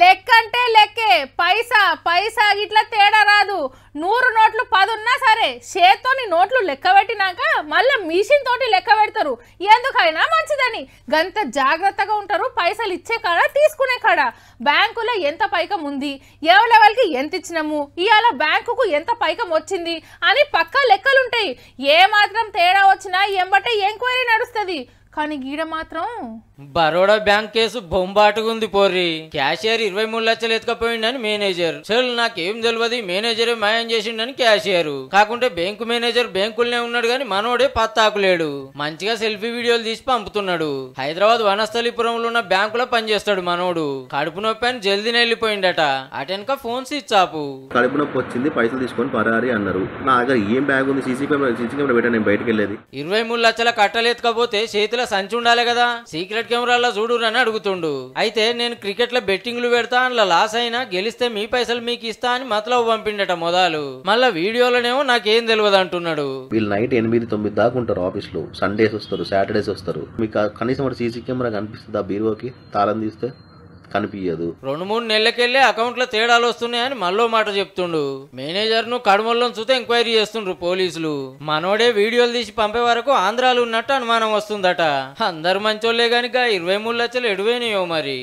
లెక్కంటే లెక్కే పైసా పైసా ఇట్లా తేడా రాదు నూరు నోట్లు ఉన్నా సరే చేత్తోని నోట్లు లెక్క పెట్టినాక మళ్ళీ మిషన్ తోటి లెక్క పెడతారు ఎందుకైనా మంచిదని గంత జాగ్రత్తగా ఉంటారు పైసలు ఇచ్చే కాడ తీసుకునే కాడ బ్యాంకులో ఎంత పైకం ఉంది ఏ లెవెల్కి ఎంత ఇచ్చినాము ఇవాళ బ్యాంకుకు ఎంత పైకం వచ్చింది అని పక్క లెక్కలుంటాయి ఏ మాత్రం తేడా వచ్చినా ఎంబట్టే ఎంక్వైరీ నడుస్తుంది కానీ గీడ మాత్రం బరోడా బ్యాంక్ కేసు బొంబాటుగుంది పోర్రి క్యాషియర్ ఇరవై మూడు లక్షలు ఎత్తుకపోయిండని మేనేజర్ చల్ నాకేం తెలియదు మేనేజరే మాయం చేసిండని క్యాషియర్ కాకుంటే బ్యాంకు మేనేజర్ బ్యాంకులనే ఉన్నాడు గాని మనోడే పత్తాకులేడు మంచిగా సెల్ఫీ వీడియోలు తీసి పంపుతున్నాడు హైదరాబాద్ వనస్థలిపురంలో ఉన్న బ్యాంకులో పనిచేస్తాడు మనోడు కడుపు నొప్పి అని జల్దీనే వెళ్ళిపోయిండట అటెన్క ఫోన్ స్విచ్ ఆపు కడుపు నొప్పి వచ్చింది పైసలు తీసుకొని పరారి అన్నారు నా దగ్గర ఏం బ్యాగ్ ఉంది సీసీ కెమెరా సీసీ కెమెరా పెట్టాను నేను బయటకు వెళ్ళేది ఇరవై మూడు లక్షల కట్టలేకపోతే చేతిలో సంచి ఉండాలి కదా సీక్రెట్ కెమెరాలో చూడు అని అడుగుతుండు అయితే నేను క్రికెట్లో బెట్టింగ్లు పెడతా అందులో లాస్ అయినా గెలిస్తే మీ పైసలు మీకు ఇస్తా అని మతలో పంపిండట మొదలు మళ్ళా వీడియోలోనేమో నాకేం తెలియదు అంటున్నాడు వీళ్ళు నైట్ ఎనిమిది తొమ్మిది దాకా ఉంటారు ఆఫీస్ లో సండేస్ వస్తారు సాటర్డేస్ వస్తారు మీకు కనీసం సీసీ కెమెరా కనిపిస్తుంది ఆ బీరువాకి తాళం తీస్తే కనిపించదు రెండు మూడు అకౌంట్ అకౌంట్లో తేడాలు వస్తున్నాయని మళ్ళో మాట చెప్తుండు మేనేజర్ ను కడుమల్లో చూస్తే ఎంక్వైరీ చేస్తుండ్రు పోలీసులు మనోడే వీడియోలు తీసి పంపే వరకు ఆంధ్రాలు ఉన్నట్టు అనుమానం వస్తుందట అందరు మంచోళ్లే గనిక ఇరవై మూడు లక్షలు ఎడువైనయో మరి